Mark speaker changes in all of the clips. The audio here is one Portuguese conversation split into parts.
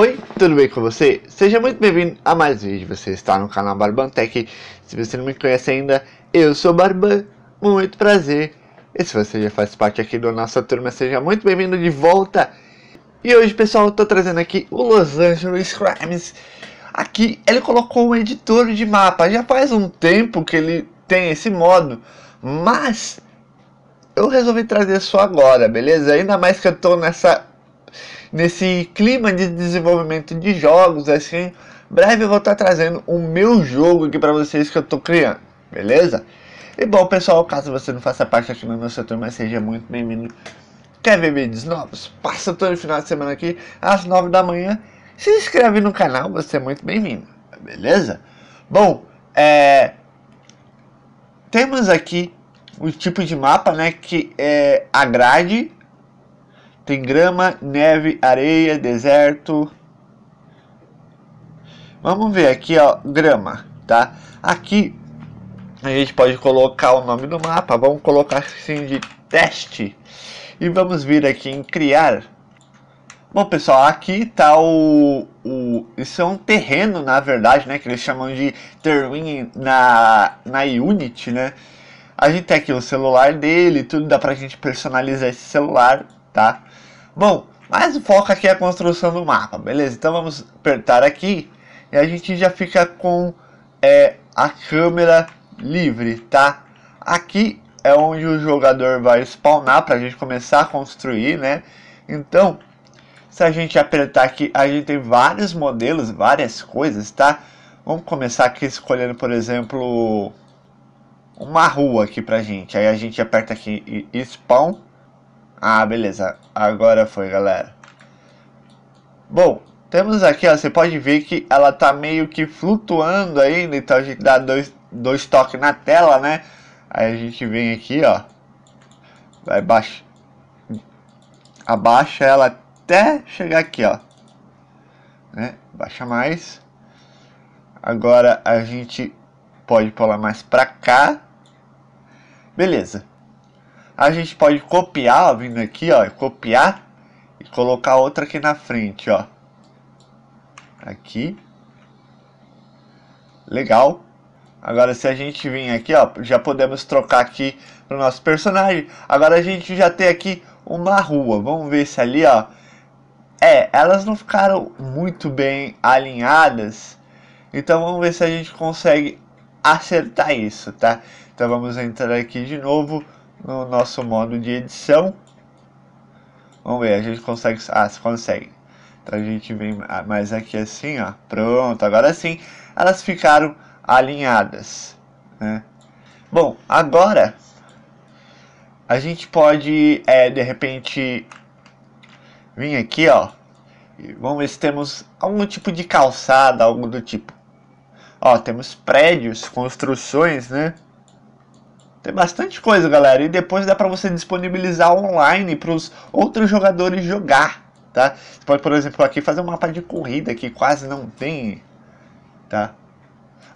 Speaker 1: Oi, tudo bem com você? Seja muito bem-vindo a mais um vídeo. Você está no canal Barbantec. Se você não me conhece ainda, eu sou Barban. Muito prazer. E se você já faz parte aqui da nossa turma, seja muito bem-vindo de volta. E hoje, pessoal, eu trazendo aqui o Los Angeles Crimes. Aqui ele colocou um editor de mapa. Já faz um tempo que ele tem esse modo, mas eu resolvi trazer só agora, beleza? Ainda mais que eu estou nessa nesse clima de desenvolvimento de jogos, assim, breve eu vou estar tá trazendo o meu jogo aqui para vocês que eu estou criando, beleza? E bom, pessoal, caso você não faça parte aqui no meu setor, mas seja muito bem-vindo. Quer ver vídeos novos? Passa todo final de semana aqui às 9 da manhã. Se inscreve no canal, você é muito bem-vindo, beleza? Bom, é... temos aqui o tipo de mapa né, que é, agrade tem grama, neve, areia, deserto. Vamos ver aqui, ó, grama, tá? Aqui a gente pode colocar o nome do mapa, vamos colocar assim de teste. E vamos vir aqui em criar. Bom, pessoal, aqui tá o, o Isso é um terreno, na verdade, né? Que eles chamam de terrain na, na Unity, né? A gente tem aqui o celular dele, tudo dá pra gente personalizar esse celular tá? Bom, mas o foco aqui é a construção do mapa, beleza? Então vamos apertar aqui e a gente já fica com é, a câmera livre, tá? Aqui é onde o jogador vai spawnar para a gente começar a construir, né? Então, se a gente apertar aqui, a gente tem vários modelos, várias coisas, tá? Vamos começar aqui escolhendo, por exemplo, uma rua aqui pra gente. Aí a gente aperta aqui e spawn. Ah, beleza. Agora foi, galera. Bom, temos aqui, ó, você pode ver que ela tá meio que flutuando ainda, né, então a gente dá dois, dois toques na tela, né? Aí a gente vem aqui, ó, vai baixar, abaixa ela até chegar aqui, ó, né? Baixa mais. Agora a gente pode pular mais pra cá. Beleza a gente pode copiar, ó, vindo aqui, ó, copiar e colocar outra aqui na frente, ó. Aqui. Legal. Agora se a gente vir aqui, ó, já podemos trocar aqui para o nosso personagem. Agora a gente já tem aqui uma rua. Vamos ver se ali, ó. É, elas não ficaram muito bem alinhadas. Então vamos ver se a gente consegue acertar isso, tá? Então vamos entrar aqui de novo no nosso modo de edição. Vamos ver, a gente consegue. Ah, se consegue. Então a gente vem mais aqui assim, ó. Pronto, agora sim elas ficaram alinhadas. Né? Bom, agora a gente pode é, de repente vir aqui, ó. Vamos ver se temos algum tipo de calçada, algo do tipo. Ó, temos prédios, construções, né? Tem bastante coisa, galera. E depois dá para você disponibilizar online para os outros jogadores jogar, tá? Você pode, por exemplo, aqui fazer um mapa de corrida que quase não tem, tá?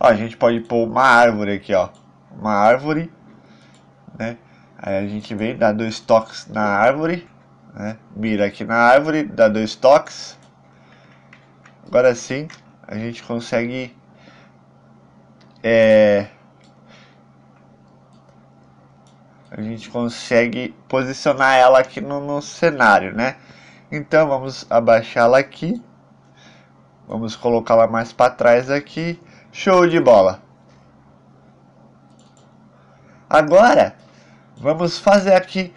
Speaker 1: Ó, a gente pode pôr uma árvore aqui, ó. Uma árvore, né? Aí a gente vem, dá dois toques na árvore, né? Mira aqui na árvore, dá dois toques. Agora sim, a gente consegue... É a gente consegue posicionar ela aqui no, no cenário, né? Então vamos abaixá-la aqui, vamos colocá-la mais para trás aqui, show de bola! Agora, vamos fazer aqui,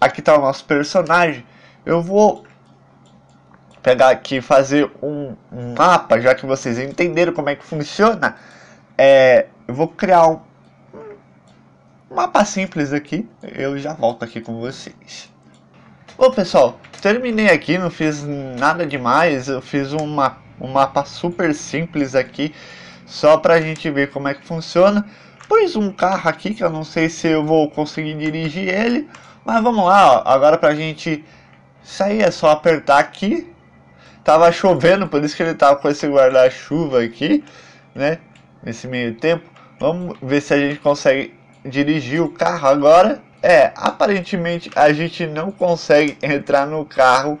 Speaker 1: aqui está o nosso personagem, eu vou pegar aqui fazer um, um mapa, já que vocês entenderam como é que funciona, é, eu vou criar um, mapa simples aqui, eu já volto aqui com vocês. Bom pessoal, terminei aqui, não fiz nada demais, eu fiz uma, um mapa super simples aqui, só pra gente ver como é que funciona. Pus um carro aqui, que eu não sei se eu vou conseguir dirigir ele, mas vamos lá, ó. agora pra gente sair é só apertar aqui. Tava chovendo, por isso que ele tava com esse guarda-chuva aqui, né, nesse meio tempo. Vamos ver se a gente consegue dirigir o carro agora? É, aparentemente a gente não consegue entrar no carro.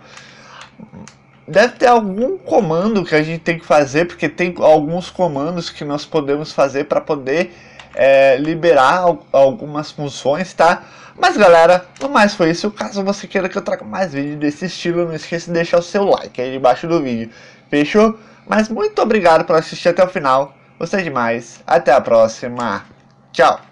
Speaker 1: Deve ter algum comando que a gente tem que fazer, porque tem alguns comandos que nós podemos fazer para poder é, liberar algumas funções, tá? Mas galera, no mais foi isso. Caso você queira que eu traga mais vídeos desse estilo, não esqueça de deixar o seu like aí debaixo do vídeo. Fechou? Mas muito obrigado por assistir até o final. Você é demais. Até a próxima. Tchau.